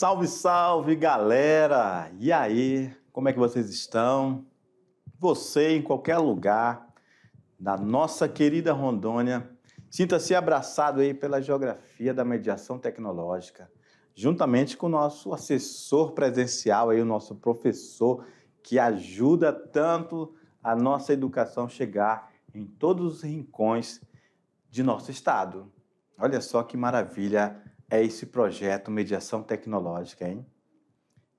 Salve, salve, galera! E aí, como é que vocês estão? Você, em qualquer lugar da nossa querida Rondônia, sinta-se abraçado aí pela geografia da mediação tecnológica, juntamente com o nosso assessor presencial, aí, o nosso professor, que ajuda tanto a nossa educação chegar em todos os rincões de nosso estado. Olha só que maravilha! é esse projeto Mediação Tecnológica, hein?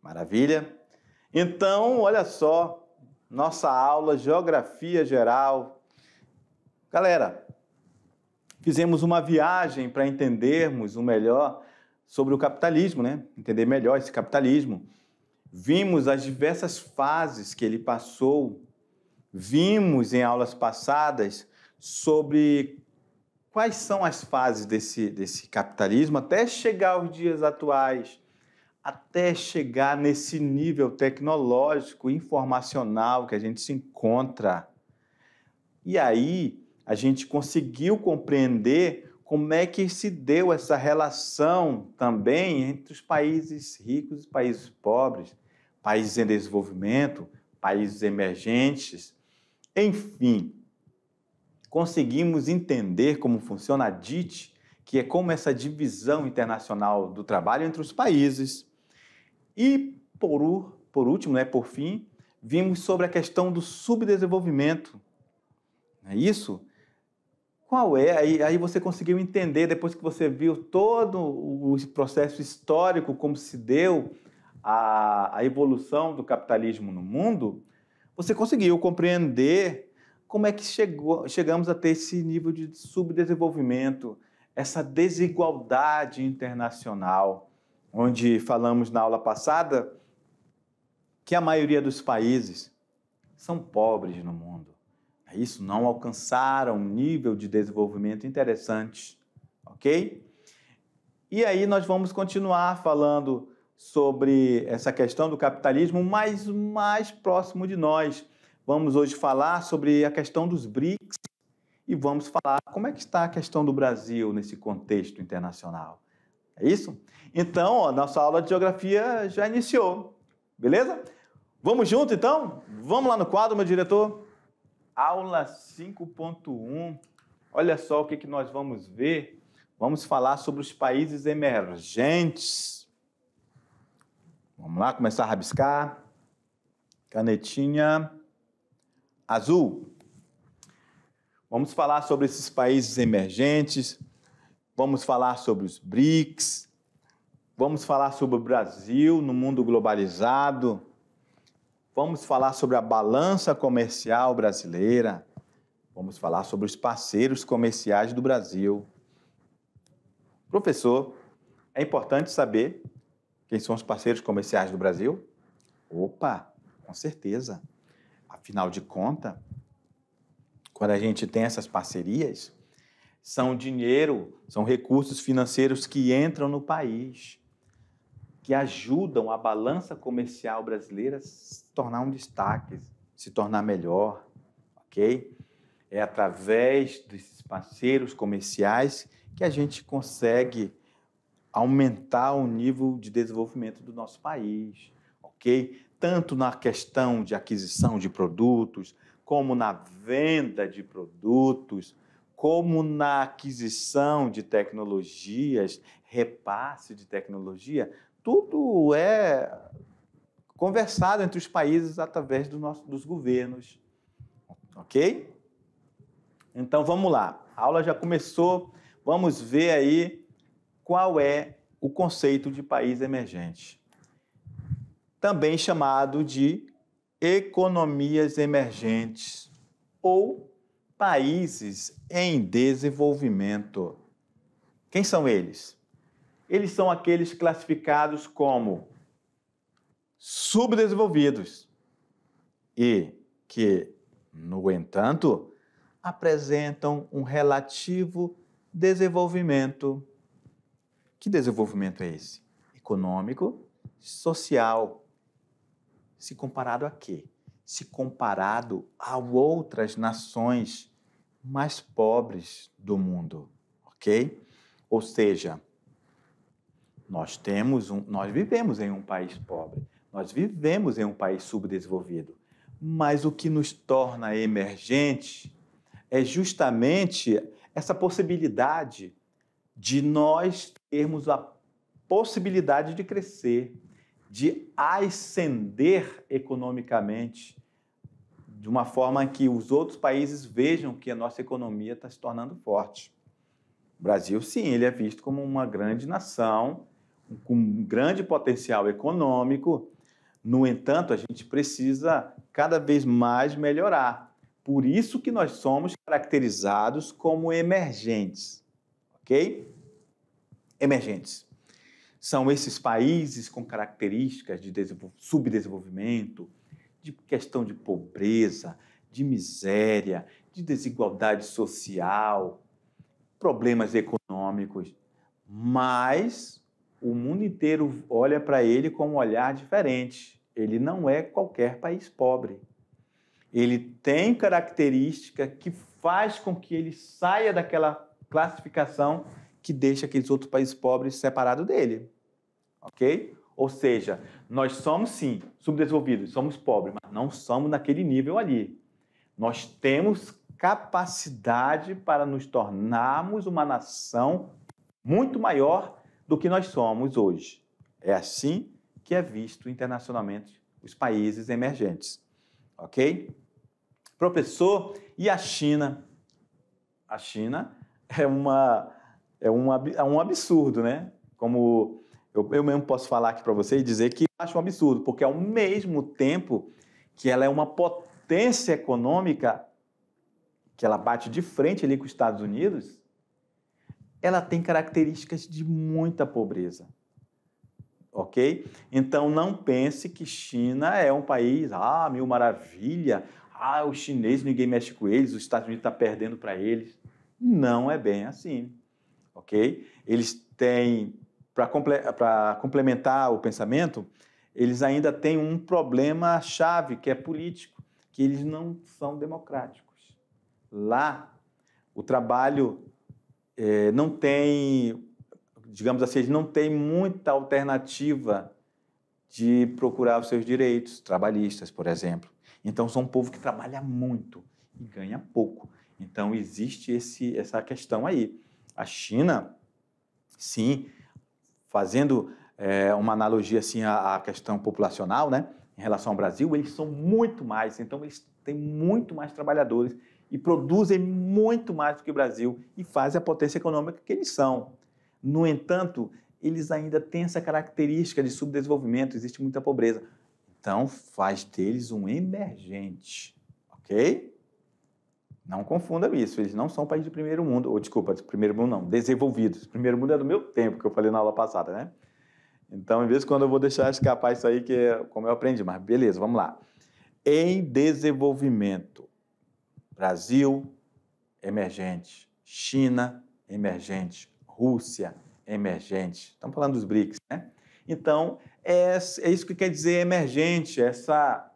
Maravilha? Então, olha só, nossa aula Geografia Geral. Galera, fizemos uma viagem para entendermos o melhor sobre o capitalismo, né? Entender melhor esse capitalismo. Vimos as diversas fases que ele passou. Vimos em aulas passadas sobre quais são as fases desse, desse capitalismo até chegar aos dias atuais, até chegar nesse nível tecnológico, informacional que a gente se encontra. E aí a gente conseguiu compreender como é que se deu essa relação também entre os países ricos e países pobres, países em desenvolvimento, países emergentes, enfim conseguimos entender como funciona a DIT, que é como essa divisão internacional do trabalho entre os países. E, por, por último, né, por fim, vimos sobre a questão do subdesenvolvimento. É isso? Qual é? Aí, aí você conseguiu entender, depois que você viu todo o processo histórico, como se deu a, a evolução do capitalismo no mundo, você conseguiu compreender como é que chegou, chegamos a ter esse nível de subdesenvolvimento, essa desigualdade internacional, onde falamos na aula passada que a maioria dos países são pobres no mundo. É isso não alcançaram um nível de desenvolvimento interessante, ok? E aí nós vamos continuar falando sobre essa questão do capitalismo, mas mais próximo de nós Vamos hoje falar sobre a questão dos BRICS e vamos falar como é que está a questão do Brasil nesse contexto internacional. É isso? Então, a nossa aula de geografia já iniciou, beleza? Vamos junto então? Vamos lá no quadro, meu diretor? Aula 5.1. Olha só o que, que nós vamos ver. Vamos falar sobre os países emergentes. Vamos lá começar a rabiscar. Canetinha azul. Vamos falar sobre esses países emergentes, vamos falar sobre os BRICS, vamos falar sobre o Brasil no mundo globalizado, vamos falar sobre a balança comercial brasileira, vamos falar sobre os parceiros comerciais do Brasil. Professor, é importante saber quem são os parceiros comerciais do Brasil? Opa, com certeza. Afinal de conta, quando a gente tem essas parcerias, são dinheiro, são recursos financeiros que entram no país, que ajudam a balança comercial brasileira se tornar um destaque, se tornar melhor, ok? É através desses parceiros comerciais que a gente consegue aumentar o nível de desenvolvimento do nosso país, ok? tanto na questão de aquisição de produtos, como na venda de produtos, como na aquisição de tecnologias, repasse de tecnologia, tudo é conversado entre os países através do nosso, dos governos. Ok? Então vamos lá. A aula já começou. Vamos ver aí qual é o conceito de país emergente também chamado de economias emergentes ou países em desenvolvimento. Quem são eles? Eles são aqueles classificados como subdesenvolvidos e que, no entanto, apresentam um relativo desenvolvimento. Que desenvolvimento é esse? Econômico, social, se comparado a quê? Se comparado a outras nações mais pobres do mundo, ok? Ou seja, nós temos um, nós vivemos em um país pobre, nós vivemos em um país subdesenvolvido, mas o que nos torna emergente é justamente essa possibilidade de nós termos a possibilidade de crescer, de ascender economicamente de uma forma que os outros países vejam que a nossa economia está se tornando forte. O Brasil, sim, ele é visto como uma grande nação, com um grande potencial econômico. No entanto, a gente precisa cada vez mais melhorar. Por isso que nós somos caracterizados como emergentes, ok? Emergentes são esses países com características de subdesenvolvimento, de questão de pobreza, de miséria, de desigualdade social, problemas econômicos. Mas o mundo inteiro olha para ele com um olhar diferente. Ele não é qualquer país pobre. Ele tem característica que faz com que ele saia daquela classificação que deixa aqueles outros países pobres separados dele. Ok? Ou seja, nós somos sim subdesenvolvidos, somos pobres, mas não somos naquele nível ali. Nós temos capacidade para nos tornarmos uma nação muito maior do que nós somos hoje. É assim que é visto internacionalmente os países emergentes. Ok? Professor, e a China? A China é uma é um, é um absurdo, né? Como eu, eu mesmo posso falar aqui para você e dizer que acho um absurdo, porque ao mesmo tempo que ela é uma potência econômica, que ela bate de frente ali com os Estados Unidos, ela tem características de muita pobreza. Ok? Então não pense que China é um país, ah, mil maravilha, ah, os chineses ninguém mexe com eles, os Estados Unidos está perdendo para eles. Não é bem assim ok? Eles têm, para complementar o pensamento, eles ainda têm um problema chave que é político, que eles não são democráticos. Lá, o trabalho é, não tem, digamos assim, eles não têm muita alternativa de procurar os seus direitos trabalhistas, por exemplo. Então, são um povo que trabalha muito e ganha pouco. Então, existe esse, essa questão aí. A China, sim, fazendo é, uma analogia assim à, à questão populacional, né? Em relação ao Brasil, eles são muito mais, então eles têm muito mais trabalhadores e produzem muito mais do que o Brasil e fazem a potência econômica que eles são. No entanto, eles ainda têm essa característica de subdesenvolvimento, existe muita pobreza. Então, faz deles um emergente, ok? Não confunda isso, eles não são países de primeiro mundo, ou desculpa, de primeiro mundo não, desenvolvidos. Primeiro mundo é do meu tempo, que eu falei na aula passada, né? Então, em vez de quando eu vou deixar escapar isso aí, que é como eu aprendi, mas beleza, vamos lá. Em desenvolvimento, Brasil emergente, China emergente, Rússia emergente. Estamos falando dos BRICS, né? Então, é, é isso que quer dizer emergente, essa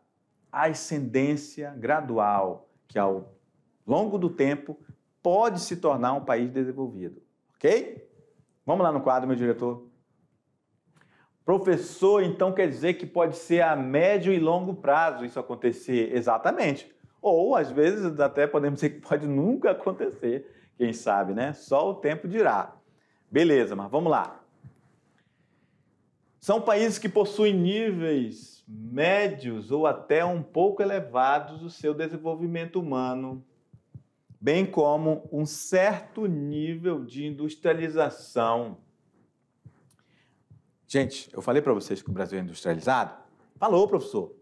ascendência gradual que ao é longo do tempo, pode se tornar um país desenvolvido. Ok? Vamos lá no quadro, meu diretor. Professor, então quer dizer que pode ser a médio e longo prazo isso acontecer? Exatamente. Ou às vezes até podemos dizer que pode nunca acontecer, quem sabe, né? Só o tempo dirá. Beleza, mas vamos lá. São países que possuem níveis médios ou até um pouco elevados do seu desenvolvimento humano, bem como um certo nível de industrialização. Gente, eu falei para vocês que o Brasil é industrializado? Falou, professor.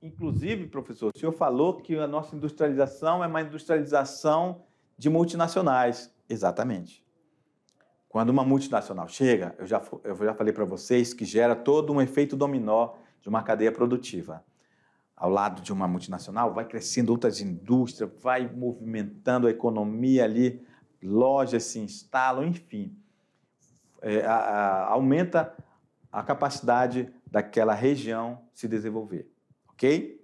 Inclusive, professor, o senhor falou que a nossa industrialização é uma industrialização de multinacionais. Exatamente. Quando uma multinacional chega, eu já, eu já falei para vocês que gera todo um efeito dominó de uma cadeia produtiva ao lado de uma multinacional, vai crescendo outras indústrias, vai movimentando a economia ali, lojas se instalam, enfim. É, a, a, aumenta a capacidade daquela região se desenvolver, ok?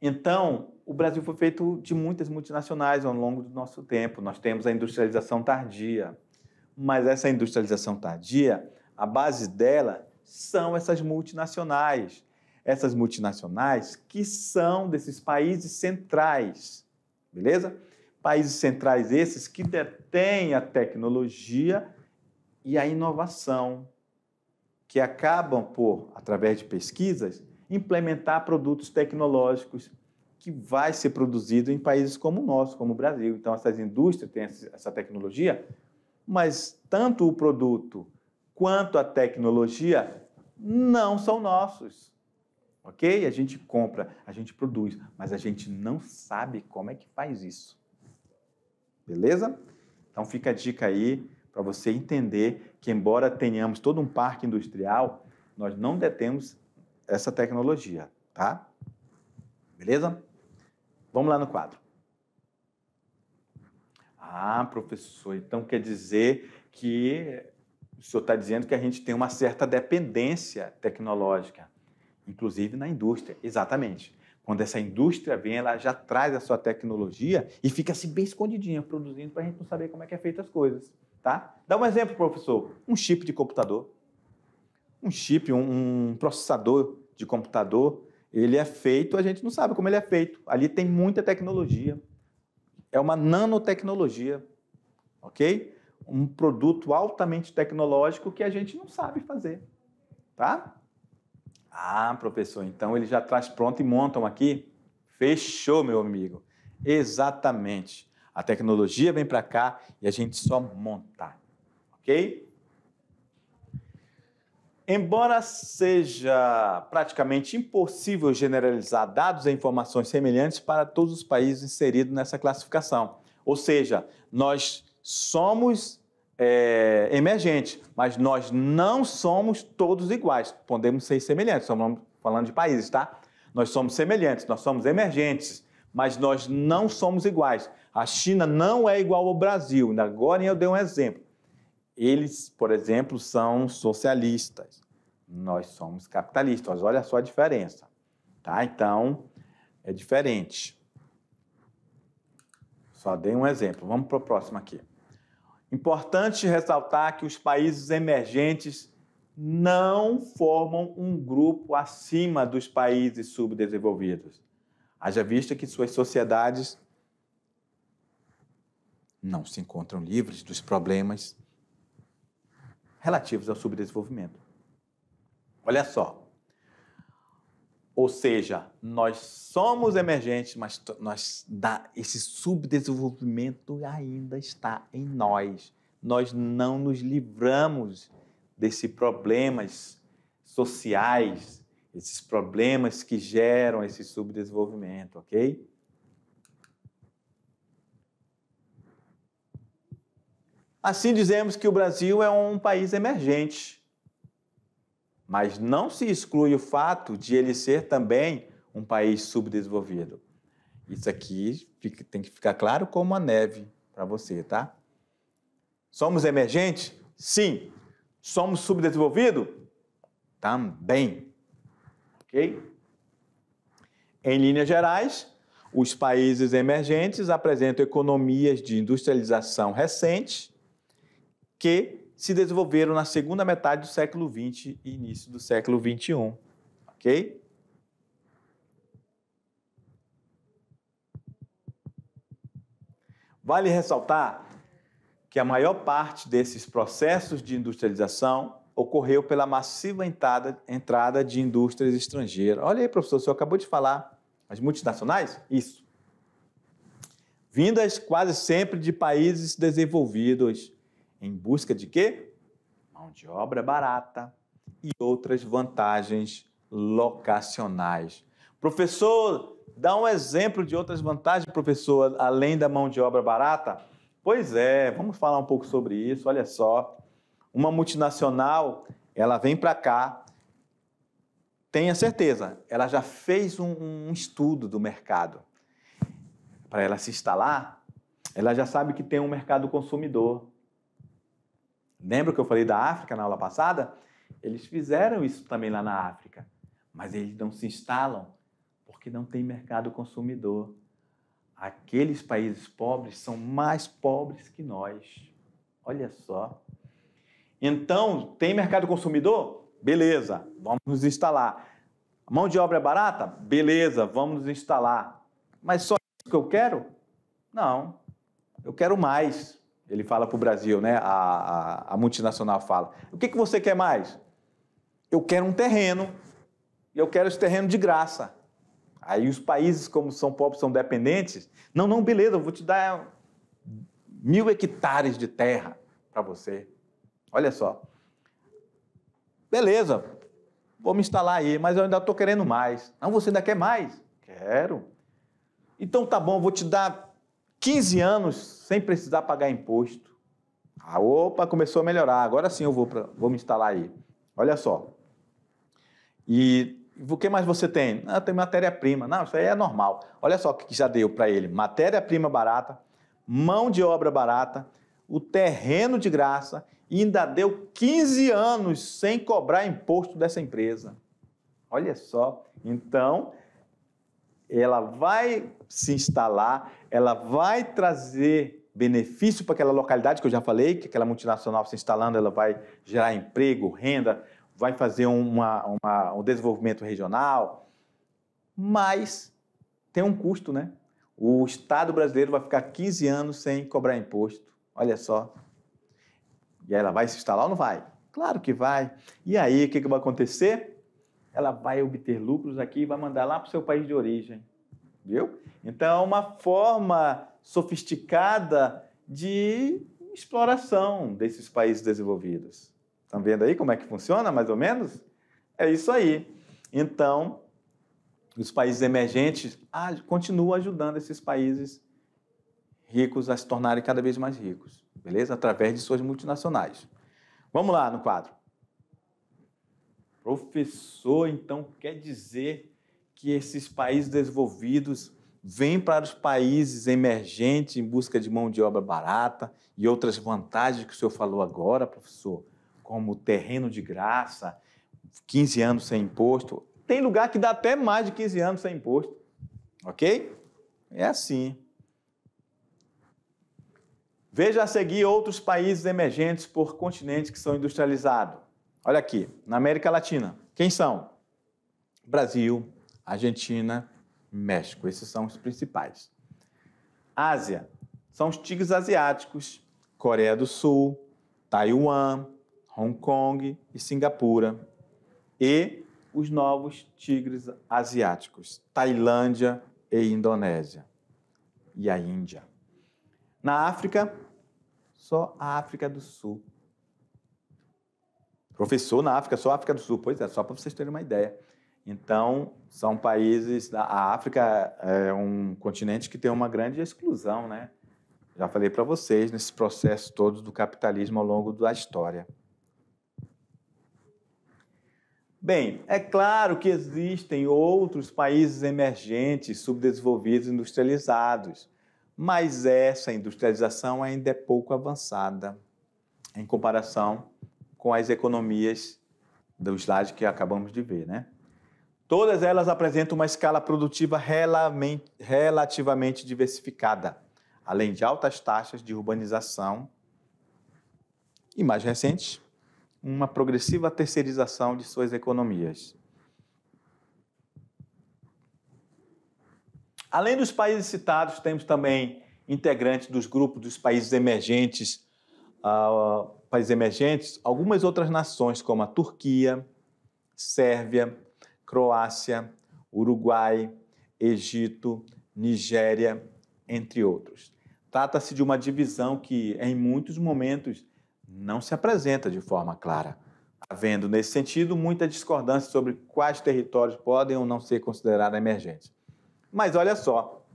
Então, o Brasil foi feito de muitas multinacionais ao longo do nosso tempo. Nós temos a industrialização tardia, mas essa industrialização tardia, a base dela são essas multinacionais essas multinacionais que são desses países centrais, beleza? Países centrais esses que detêm a tecnologia e a inovação, que acabam por, através de pesquisas, implementar produtos tecnológicos que vai ser produzido em países como o nosso, como o Brasil. Então, essas indústrias têm essa tecnologia, mas tanto o produto quanto a tecnologia não são nossos ok? A gente compra, a gente produz, mas a gente não sabe como é que faz isso. Beleza? Então fica a dica aí para você entender que, embora tenhamos todo um parque industrial, nós não detemos essa tecnologia, tá? Beleza? Vamos lá no quadro. Ah, professor, então quer dizer que o senhor está dizendo que a gente tem uma certa dependência tecnológica inclusive na indústria, exatamente. Quando essa indústria vem, ela já traz a sua tecnologia e fica assim bem escondidinha, produzindo para a gente não saber como é que é feita as coisas, tá? Dá um exemplo, professor. Um chip de computador. Um chip, um, um processador de computador, ele é feito, a gente não sabe como ele é feito. Ali tem muita tecnologia. É uma nanotecnologia, ok? Um produto altamente tecnológico que a gente não sabe fazer, tá? Ah, professor, então ele já traz pronto e montam aqui? Fechou, meu amigo. Exatamente. A tecnologia vem para cá e a gente só monta, ok? Embora seja praticamente impossível generalizar dados e informações semelhantes para todos os países inseridos nessa classificação, ou seja, nós somos é, emergente, mas nós não somos todos iguais. Podemos ser semelhantes, estamos falando de países, tá? Nós somos semelhantes, nós somos emergentes, mas nós não somos iguais. A China não é igual ao Brasil. Agora eu dei um exemplo. Eles, por exemplo, são socialistas. Nós somos capitalistas. Olha só a diferença. Tá? Então, é diferente. Só dei um exemplo. Vamos para o próximo aqui. Importante ressaltar que os países emergentes não formam um grupo acima dos países subdesenvolvidos. Haja vista que suas sociedades não se encontram livres dos problemas relativos ao subdesenvolvimento. Olha só, ou seja, nós somos emergentes, mas nós dá, esse subdesenvolvimento ainda está em nós. Nós não nos livramos desses problemas sociais, esses problemas que geram esse subdesenvolvimento, ok? Assim dizemos que o Brasil é um país emergente mas não se exclui o fato de ele ser também um país subdesenvolvido. Isso aqui fica, tem que ficar claro como a neve para você, tá? Somos emergentes? Sim. Somos subdesenvolvido? Também. Ok? Em linhas gerais, os países emergentes apresentam economias de industrialização recente que se desenvolveram na segunda metade do século XX e início do século XXI. Ok? Vale ressaltar que a maior parte desses processos de industrialização ocorreu pela massiva entrada, entrada de indústrias estrangeiras. Olha aí, professor, o senhor acabou de falar. As multinacionais? Isso. Vindas quase sempre de países desenvolvidos, em busca de quê? Mão de obra barata e outras vantagens locacionais. Professor, dá um exemplo de outras vantagens, professor, além da mão de obra barata? Pois é, vamos falar um pouco sobre isso. Olha só, uma multinacional, ela vem para cá, tenha certeza, ela já fez um, um estudo do mercado. Para ela se instalar, ela já sabe que tem um mercado consumidor, Lembra que eu falei da África na aula passada? Eles fizeram isso também lá na África, mas eles não se instalam porque não tem mercado consumidor. Aqueles países pobres são mais pobres que nós. Olha só. Então, tem mercado consumidor? Beleza, vamos nos instalar. Mão de obra é barata? Beleza, vamos nos instalar. Mas só isso que eu quero? Não. Eu quero mais ele fala para o Brasil, né? A, a, a, multinacional fala: o que, que você quer mais? Eu quero um terreno e eu quero esse terreno de graça. Aí os países, como são pobres, são dependentes. Não, não, beleza, eu vou te dar mil hectares de terra para você. Olha só. Beleza, vou me instalar aí, mas eu ainda estou querendo mais. Não, você ainda quer mais? Quero. Então tá bom, vou te dar 15 anos sem precisar pagar imposto. Ah, opa, começou a melhorar. Agora sim eu vou, pra, vou me instalar aí. Olha só. E o que mais você tem? Ah, tem matéria-prima. Não, isso aí é normal. Olha só o que já deu para ele: matéria-prima barata, mão de obra barata, o terreno de graça e ainda deu 15 anos sem cobrar imposto dessa empresa. Olha só. Então, ela vai se instalar, ela vai trazer benefício para aquela localidade que eu já falei, que aquela multinacional se instalando, ela vai gerar emprego, renda, vai fazer uma, uma, um desenvolvimento regional, mas tem um custo, né? O Estado brasileiro vai ficar 15 anos sem cobrar imposto. Olha só. E aí ela vai se instalar ou não vai? Claro que vai. E aí, o que, que vai acontecer? Ela vai obter lucros aqui e vai mandar lá para o seu país de origem viu? Então, é uma forma sofisticada de exploração desses países desenvolvidos. Estão vendo aí como é que funciona, mais ou menos? É isso aí. Então, os países emergentes ah, continuam ajudando esses países ricos a se tornarem cada vez mais ricos, beleza? Através de suas multinacionais. Vamos lá no quadro. Professor, então quer dizer que esses países desenvolvidos vêm para os países emergentes em busca de mão de obra barata e outras vantagens que o senhor falou agora, professor, como terreno de graça, 15 anos sem imposto. Tem lugar que dá até mais de 15 anos sem imposto. Ok? É assim. Veja a seguir outros países emergentes por continentes que são industrializados. Olha aqui, na América Latina. Quem são? Brasil, Argentina, México. Esses são os principais. Ásia, são os tigres asiáticos, Coreia do Sul, Taiwan, Hong Kong e Singapura. E os novos tigres asiáticos, Tailândia e Indonésia. E a Índia. Na África, só a África do Sul. Professor na África, só a África do Sul. Pois é, só para vocês terem uma ideia. Então, são países. A África é um continente que tem uma grande exclusão, né? Já falei para vocês nesse processo todo do capitalismo ao longo da história. Bem, é claro que existem outros países emergentes, subdesenvolvidos, industrializados, mas essa industrialização ainda é pouco avançada em comparação com as economias do slide que acabamos de ver, né? Todas elas apresentam uma escala produtiva relativamente diversificada, além de altas taxas de urbanização e, mais recente, uma progressiva terceirização de suas economias. Além dos países citados, temos também integrantes dos grupos dos países emergentes, uh, países emergentes, algumas outras nações como a Turquia, Sérvia, Croácia, Uruguai, Egito, Nigéria, entre outros. Trata-se de uma divisão que, em muitos momentos, não se apresenta de forma clara, havendo, nesse sentido, muita discordância sobre quais territórios podem ou não ser considerados emergentes. Mas olha só,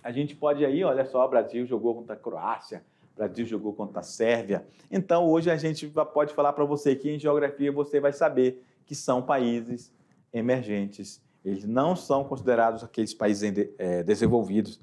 a gente pode aí, olha só, o Brasil jogou contra a Croácia, o Brasil jogou contra a Sérvia. Então, hoje a gente pode falar para você que em geografia você vai saber que são países emergentes. Eles não são considerados aqueles países eh, desenvolvidos,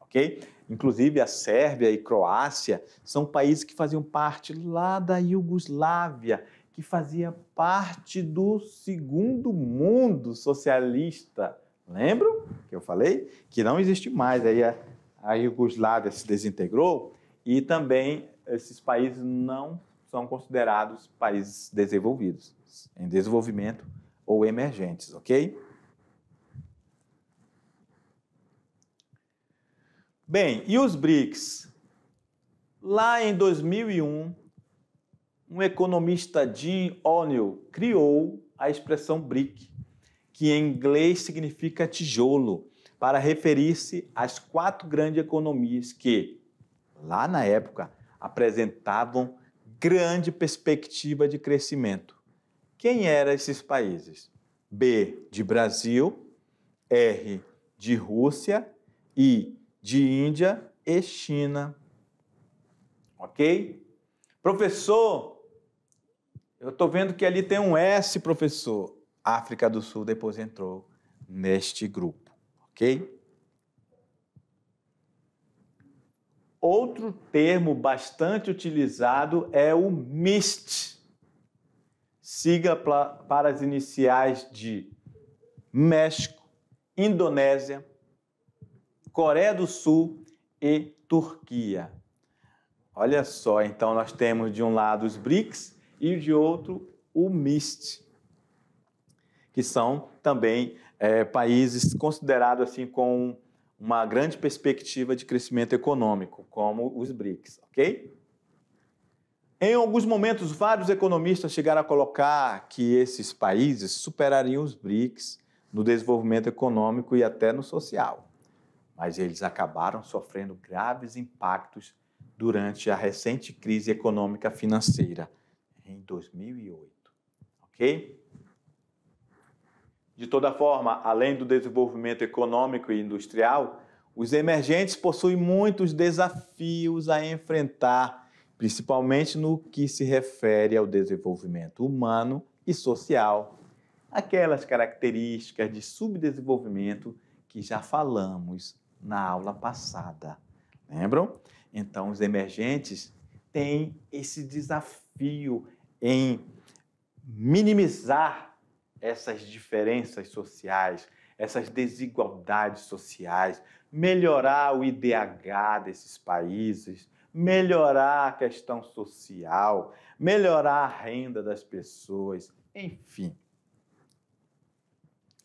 ok? Inclusive a Sérvia e Croácia são países que faziam parte lá da Iugoslávia, que fazia parte do segundo mundo socialista. Lembram que eu falei que não existe mais aí a, a Iugoslávia se desintegrou e também esses países não são considerados países desenvolvidos, em desenvolvimento ou emergentes, ok? Bem, e os BRICS? Lá em 2001, um economista Jim O'Neill criou a expressão BRIC, que em inglês significa tijolo, para referir-se às quatro grandes economias que, lá na época, apresentavam grande perspectiva de crescimento. Quem eram esses países? B de Brasil, R de Rússia, I de Índia e China. Ok? Professor, eu estou vendo que ali tem um S, professor. África do Sul depois entrou neste grupo, ok? Outro termo bastante utilizado é o MIST siga para as iniciais de México, Indonésia, Coreia do Sul e Turquia. Olha só, então nós temos de um lado os BRICS e de outro o MIST, que são também é, países considerados assim com uma grande perspectiva de crescimento econômico, como os BRICS, ok? Em alguns momentos, vários economistas chegaram a colocar que esses países superariam os BRICS no desenvolvimento econômico e até no social. Mas eles acabaram sofrendo graves impactos durante a recente crise econômica financeira em 2008. OK? De toda forma, além do desenvolvimento econômico e industrial, os emergentes possuem muitos desafios a enfrentar principalmente no que se refere ao desenvolvimento humano e social, aquelas características de subdesenvolvimento que já falamos na aula passada. Lembram? Então, os emergentes têm esse desafio em minimizar essas diferenças sociais, essas desigualdades sociais, melhorar o IDH desses países, melhorar a questão social, melhorar a renda das pessoas, enfim.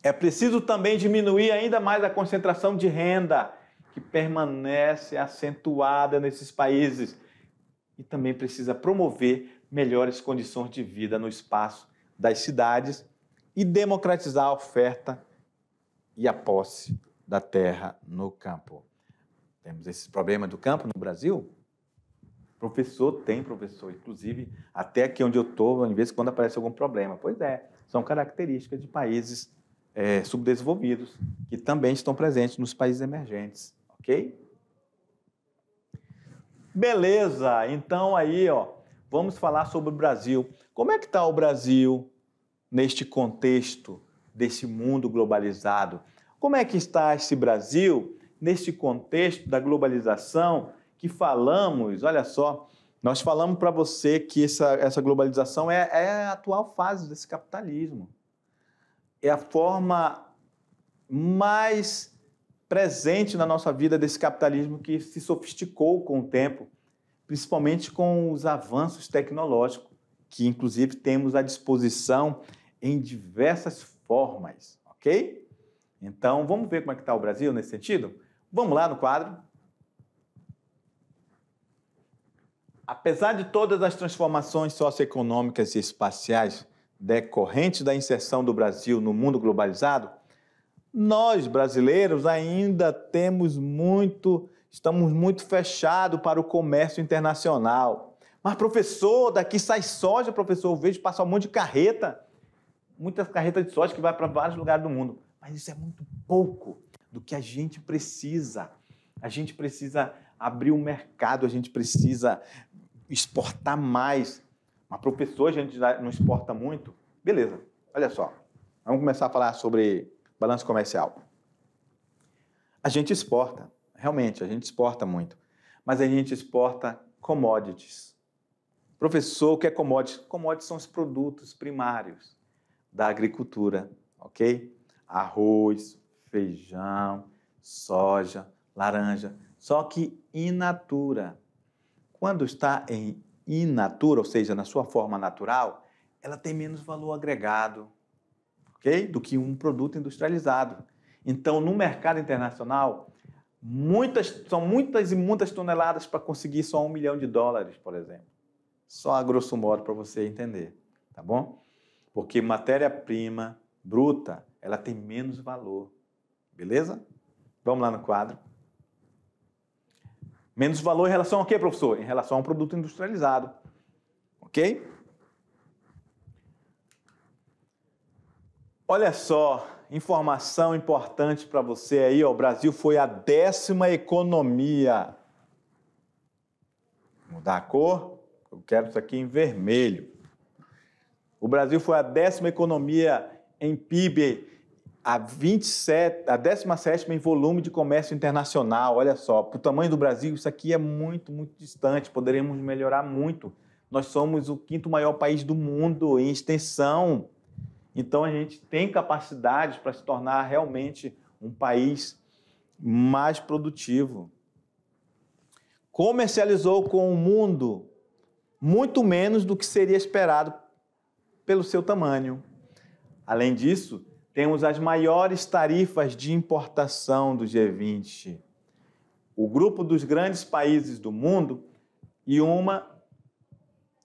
É preciso também diminuir ainda mais a concentração de renda, que permanece acentuada nesses países. E também precisa promover melhores condições de vida no espaço das cidades e democratizar a oferta e a posse da terra no campo. Temos esse problema do campo no Brasil? Professor tem professor, inclusive até aqui onde eu estou, às vezes quando aparece algum problema. Pois é, são características de países é, subdesenvolvidos que também estão presentes nos países emergentes, ok? Beleza, então aí ó, vamos falar sobre o Brasil. Como é que está o Brasil neste contexto desse mundo globalizado? Como é que está esse Brasil neste contexto da globalização que falamos, olha só, nós falamos para você que essa, essa globalização é, é, a atual fase desse capitalismo. É a forma mais presente na nossa vida desse capitalismo que se sofisticou com o tempo, principalmente com os avanços tecnológicos, que inclusive temos à disposição em diversas formas, ok? Então, vamos ver como é que está o Brasil nesse sentido? Vamos lá no quadro. Apesar de todas as transformações socioeconômicas e espaciais decorrentes da inserção do Brasil no mundo globalizado, nós brasileiros ainda temos muito, estamos muito fechados para o comércio internacional. Mas, professor, daqui sai soja, professor, eu vejo passar um monte de carreta, muitas carretas de soja que vai para vários lugares do mundo. Mas isso é muito pouco do que a gente precisa. A gente precisa abrir o um mercado, a gente precisa exportar mais. Mas para o pessoa a gente não exporta muito. Beleza, olha só. Vamos começar a falar sobre balanço comercial. A gente exporta, realmente, a gente exporta muito. Mas a gente exporta commodities. Professor, o que é commodities? Commodities são os produtos primários da agricultura, ok? Arroz, feijão, soja, laranja. Só que in natura. Quando está em inatura, ou seja, na sua forma natural, ela tem menos valor agregado, ok? Do que um produto industrializado. Então, no mercado internacional, muitas, são muitas e muitas toneladas para conseguir só um milhão de dólares, por exemplo. Só a grosso modo para você entender, tá bom? Porque matéria-prima bruta, ela tem menos valor, beleza? Vamos lá no quadro. Menos valor em relação a quê, professor? Em relação a um produto industrializado. Ok? Olha só, informação importante para você aí, ó, o Brasil foi a décima economia. Vou mudar a cor, eu quero isso aqui em vermelho. O Brasil foi a décima economia em PIB a, 27, a 17 em volume de comércio internacional. Olha só, para o tamanho do Brasil, isso aqui é muito, muito distante. Poderemos melhorar muito. Nós somos o quinto maior país do mundo em extensão. Então, a gente tem capacidades para se tornar realmente um país mais produtivo. Comercializou com o mundo muito menos do que seria esperado pelo seu tamanho. Além disso, temos as maiores tarifas de importação do G20, o grupo dos grandes países do mundo e uma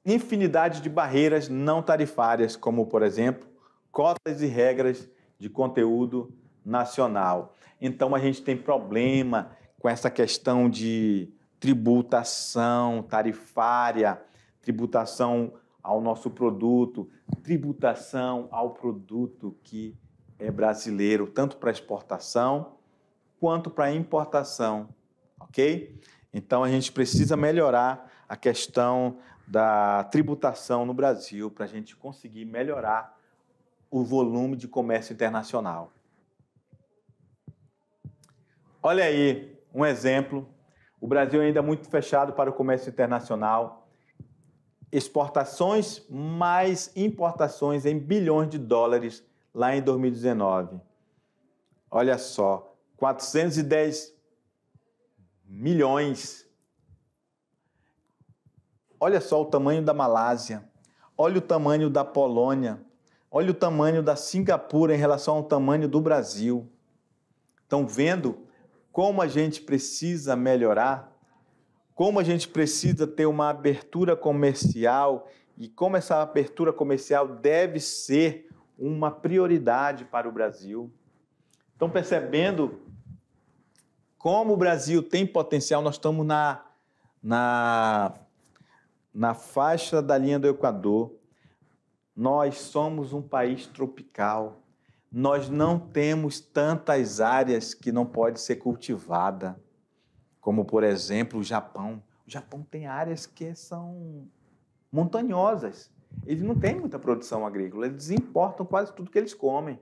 infinidade de barreiras não tarifárias, como, por exemplo, cotas e regras de conteúdo nacional. Então, a gente tem problema com essa questão de tributação tarifária, tributação ao nosso produto, tributação ao produto que é brasileiro, tanto para exportação quanto para importação, ok? Então a gente precisa melhorar a questão da tributação no Brasil para a gente conseguir melhorar o volume de comércio internacional. Olha aí um exemplo. O Brasil ainda é muito fechado para o comércio internacional. Exportações mais importações em bilhões de dólares lá em 2019. Olha só, 410 milhões. Olha só o tamanho da Malásia, olha o tamanho da Polônia, olha o tamanho da Singapura em relação ao tamanho do Brasil. Estão vendo como a gente precisa melhorar? Como a gente precisa ter uma abertura comercial e como essa abertura comercial deve ser uma prioridade para o Brasil. Então, percebendo como o Brasil tem potencial, nós estamos na, na, na faixa da linha do Equador. Nós somos um país tropical. Nós não temos tantas áreas que não pode ser cultivada, como por exemplo o Japão. O Japão tem áreas que são montanhosas eles não têm muita produção agrícola, eles importam quase tudo que eles comem.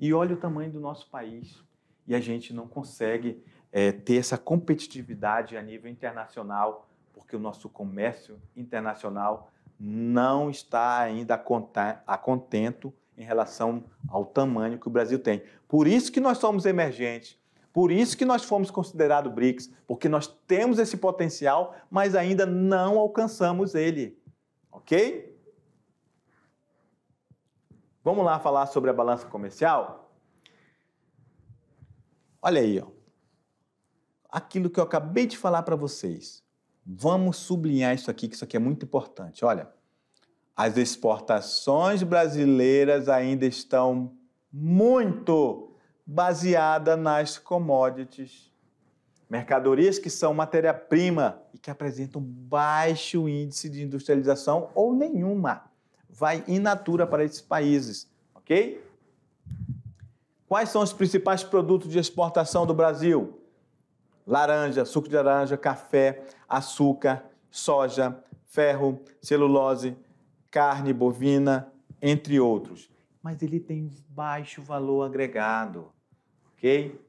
E olha o tamanho do nosso país. E a gente não consegue é, ter essa competitividade a nível internacional, porque o nosso comércio internacional não está ainda a contento em relação ao tamanho que o Brasil tem. Por isso que nós somos emergentes, por isso que nós fomos considerados BRICS, porque nós temos esse potencial, mas ainda não alcançamos ele. Ok? Vamos lá falar sobre a balança comercial? Olha aí, ó. aquilo que eu acabei de falar para vocês. Vamos sublinhar isso aqui, que isso aqui é muito importante. Olha, as exportações brasileiras ainda estão muito baseadas nas commodities, mercadorias que são matéria-prima e que apresentam baixo índice de industrialização ou nenhuma vai in natura para esses países, ok? Quais são os principais produtos de exportação do Brasil? Laranja, suco de laranja, café, açúcar, soja, ferro, celulose, carne bovina, entre outros. Mas ele tem baixo valor agregado, ok?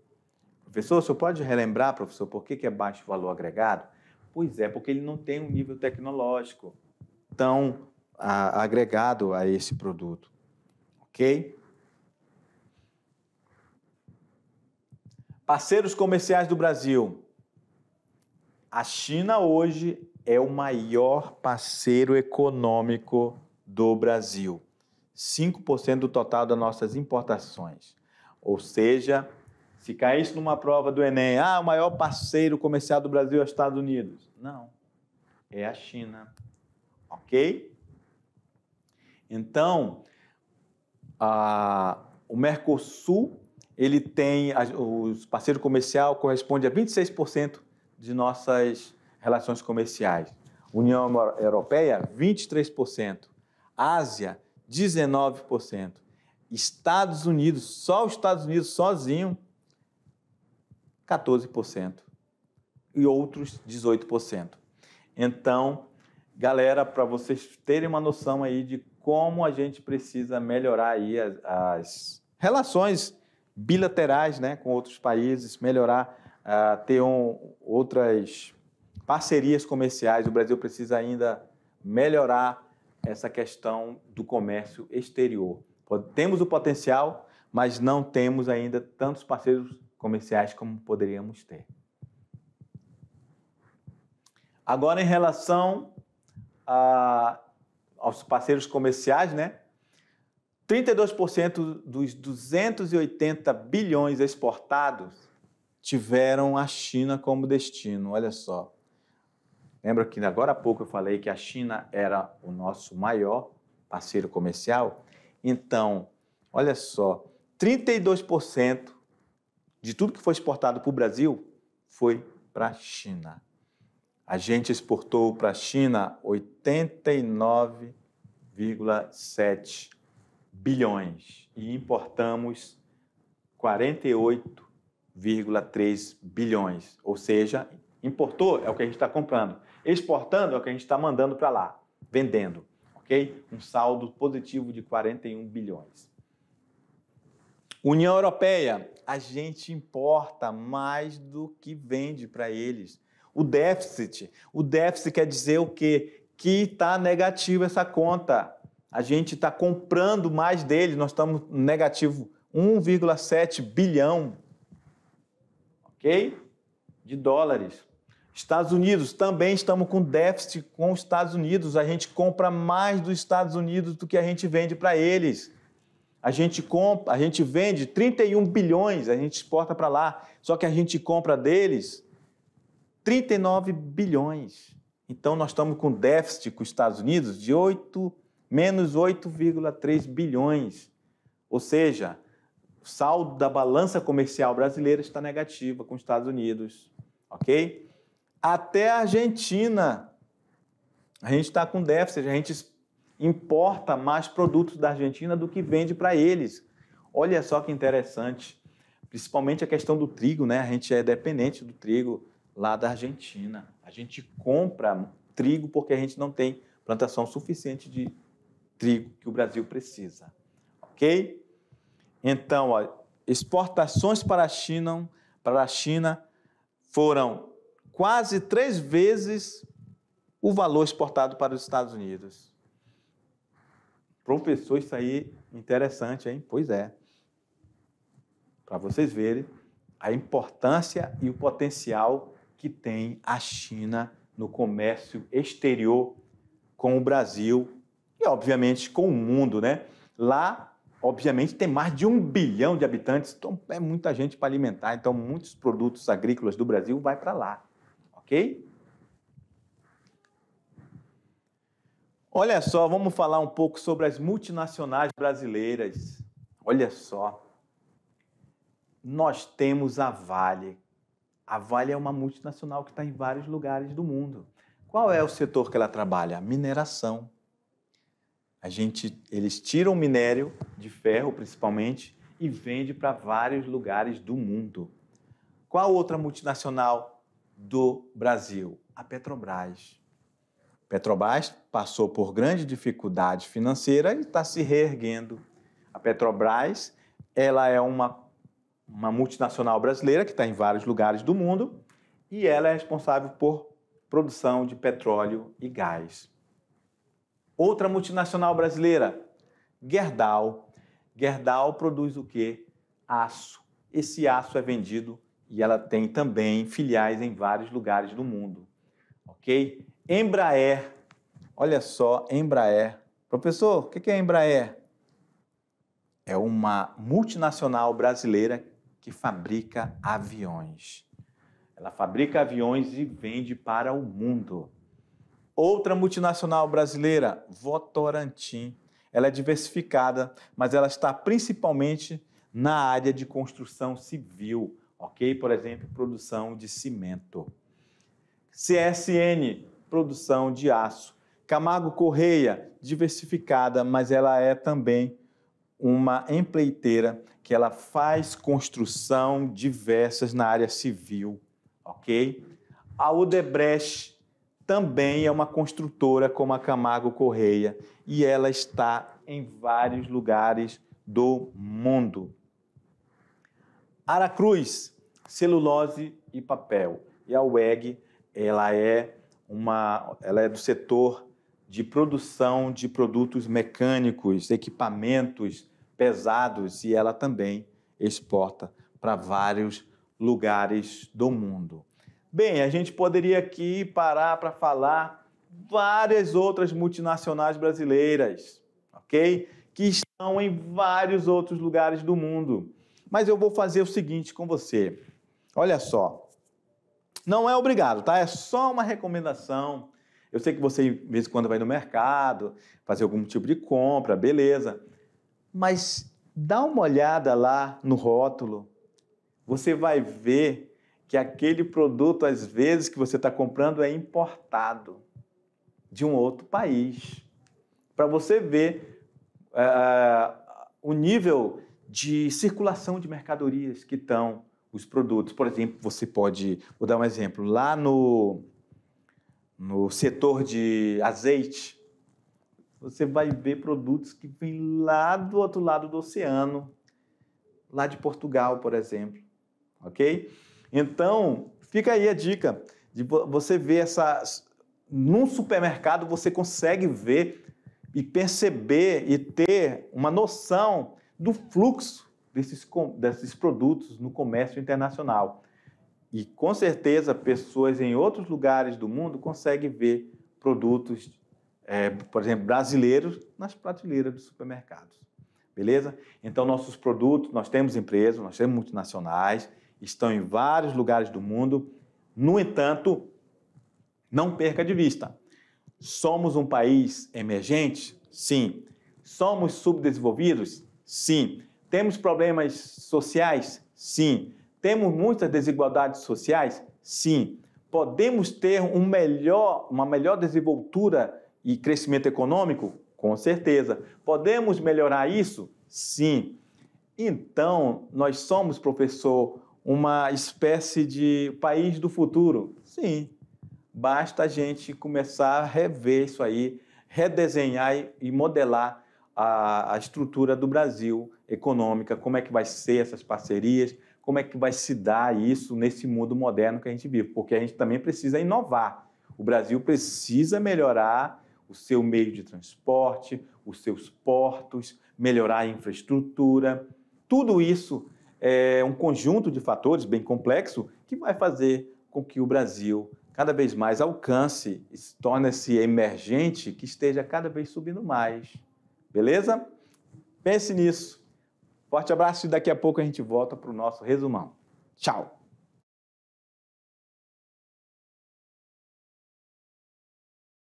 Professor, o senhor pode relembrar, professor, por que, é baixo valor agregado? Pois é, porque ele não tem um nível tecnológico tão a, agregado a esse produto. Ok? Parceiros comerciais do Brasil. A China hoje é o maior parceiro econômico do Brasil. 5% do total das nossas importações. Ou seja, se isso numa prova do Enem, ah, o maior parceiro comercial do Brasil é os Estados Unidos. Não, é a China. Ok? Então, a, o Mercosul, ele tem, a, os parceiro comercial corresponde a 26% de nossas relações comerciais. União Europeia, 23%. Ásia, 19%. Estados Unidos, só os Estados Unidos sozinho, 14%. E outros, 18%. Então, galera, para vocês terem uma noção aí de como a gente precisa melhorar aí as, as relações bilaterais né, com outros países, melhorar, uh, ter um, outras parcerias comerciais. O Brasil precisa ainda melhorar essa questão do comércio exterior. Temos o potencial, mas não temos ainda tantos parceiros comerciais como poderíamos ter. Agora, em relação a aos parceiros comerciais, né? 32% dos 280 bilhões exportados tiveram a China como destino. Olha só. Lembra que agora há pouco eu falei que a China era o nosso maior parceiro comercial? Então, olha só, 32% de tudo que foi exportado para o Brasil foi para a China. A gente exportou para a China 89,7 bilhões e importamos 48,3 bilhões. Ou seja, importou é o que a gente está comprando, exportando é o que a gente está mandando para lá, vendendo. ok? Um saldo positivo de 41 bilhões. União Europeia, a gente importa mais do que vende para eles o déficit. O déficit quer dizer o quê? Que está negativo essa conta. A gente está comprando mais dele, nós estamos negativo 1,7 bilhão, ok? De dólares. Estados Unidos, também estamos com déficit com os Estados Unidos. A gente compra mais dos Estados Unidos do que a gente vende para eles. A gente compra, a gente vende 31 bilhões, a gente exporta para lá. Só que a gente compra deles 39 bilhões. Então, nós estamos com déficit com os Estados Unidos de 8, menos 8,3 bilhões. Ou seja, o saldo da balança comercial brasileira está negativa com os Estados Unidos, ok? Até a Argentina, a gente está com déficit, a gente importa mais produtos da Argentina do que vende para eles. Olha só que interessante, principalmente a questão do trigo, né? A gente é dependente do trigo lá da Argentina. A gente compra trigo porque a gente não tem plantação suficiente de trigo que o Brasil precisa. Ok? Então, ó, exportações para a China, para a China foram quase três vezes o valor exportado para os Estados Unidos. Professor, isso aí é interessante, hein? Pois é. Para vocês verem a importância e o potencial que tem a China no comércio exterior com o Brasil e, obviamente, com o mundo, né? Lá, obviamente, tem mais de um bilhão de habitantes, então é muita gente para alimentar, então muitos produtos agrícolas do Brasil vai para lá, ok? Olha só, vamos falar um pouco sobre as multinacionais brasileiras. Olha só, nós temos a Vale, a Vale é uma multinacional que está em vários lugares do mundo. Qual é o setor que ela trabalha? Mineração. A gente, eles tiram minério de ferro, principalmente, e vende para vários lugares do mundo. Qual outra multinacional do Brasil? A Petrobras. Petrobras passou por grande dificuldade financeira e está se reerguendo. A Petrobras ela é uma uma multinacional brasileira que está em vários lugares do mundo e ela é responsável por produção de petróleo e gás. Outra multinacional brasileira, Gerdau. Gerdau produz o que? Aço. Esse aço é vendido e ela tem também filiais em vários lugares do mundo. Ok? Embraer. Olha só, Embraer. Professor, o que é Embraer? É uma multinacional brasileira que fabrica aviões. Ela fabrica aviões e vende para o mundo. Outra multinacional brasileira, Votorantim. Ela é diversificada, mas ela está principalmente na área de construção civil, ok? Por exemplo, produção de cimento. CSN, produção de aço. Camargo Correia, diversificada, mas ela é também uma empreiteira que ela faz construção diversas na área civil, ok? A Odebrecht também é uma construtora como a Camargo Correia e ela está em vários lugares do mundo. Aracruz, celulose e papel. E a WEG, ela é uma, ela é do setor de produção de produtos mecânicos, equipamentos pesados e ela também exporta para vários lugares do mundo. Bem, a gente poderia aqui parar para falar várias outras multinacionais brasileiras, ok? Que estão em vários outros lugares do mundo. Mas eu vou fazer o seguinte com você. Olha só. Não é obrigado, tá? É só uma recomendação. Eu sei que você, de vez em quando, vai no mercado, fazer algum tipo de compra, beleza. Mas dá uma olhada lá no rótulo. Você vai ver que aquele produto, às vezes, que você está comprando é importado de um outro país. Para você ver uh, o nível de circulação de mercadorias que estão os produtos. Por exemplo, você pode, vou dar um exemplo, lá no, no setor de azeite, você vai ver produtos que vêm lá do outro lado do oceano, lá de Portugal, por exemplo. Ok? Então, fica aí a dica de você ver essa. Num supermercado você consegue ver e perceber e ter uma noção do fluxo desses, desses produtos no comércio internacional. E com certeza, pessoas em outros lugares do mundo conseguem ver produtos é, por exemplo, brasileiros nas prateleiras dos supermercados. Beleza? Então, nossos produtos, nós temos empresas, nós temos multinacionais, estão em vários lugares do mundo. No entanto, não perca de vista. Somos um país emergente? Sim. Somos subdesenvolvidos? Sim. Temos problemas sociais? Sim. Temos muitas desigualdades sociais? Sim. Podemos ter um melhor, uma melhor desenvoltura e crescimento econômico? Com certeza. Podemos melhorar isso? Sim. Então, nós somos, professor, uma espécie de país do futuro? Sim. Basta a gente começar a rever isso aí, redesenhar e modelar a, a estrutura do Brasil econômica, como é que vai ser essas parcerias, como é que vai se dar isso nesse mundo moderno que a gente vive, porque a gente também precisa inovar. O Brasil precisa melhorar o seu meio de transporte, os seus portos, melhorar a infraestrutura. Tudo isso é um conjunto de fatores bem complexo que vai fazer com que o Brasil cada vez mais alcance e se torne-se emergente, que esteja cada vez subindo mais. Beleza? Pense nisso. Forte abraço e daqui a pouco a gente volta para o nosso resumão. Tchau!